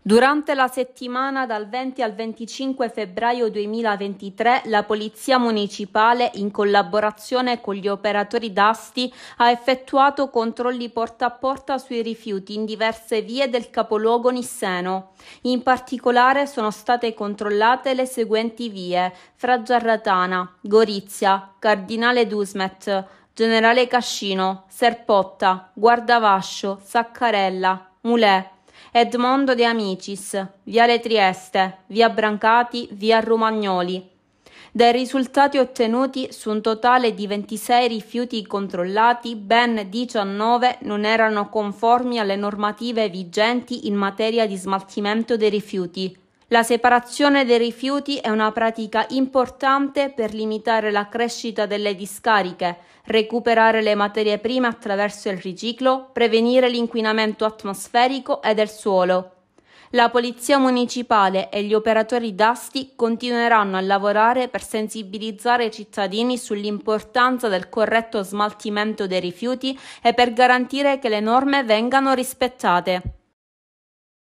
Durante la settimana dal 20 al 25 febbraio 2023 la Polizia Municipale, in collaborazione con gli operatori d'asti, ha effettuato controlli porta a porta sui rifiuti in diverse vie del capoluogo nisseno. In particolare sono state controllate le seguenti vie fra Giarratana, Gorizia, Cardinale Dusmet, Generale Cascino, Serpotta, Guardavascio, Saccarella, Mulè, Edmondo De Amicis, Viale Trieste, Via Brancati, Via Romagnoli. Dai risultati ottenuti su un totale di 26 rifiuti controllati, ben 19 non erano conformi alle normative vigenti in materia di smaltimento dei rifiuti, la separazione dei rifiuti è una pratica importante per limitare la crescita delle discariche, recuperare le materie prime attraverso il riciclo, prevenire l'inquinamento atmosferico e del suolo. La Polizia Municipale e gli operatori d'asti continueranno a lavorare per sensibilizzare i cittadini sull'importanza del corretto smaltimento dei rifiuti e per garantire che le norme vengano rispettate.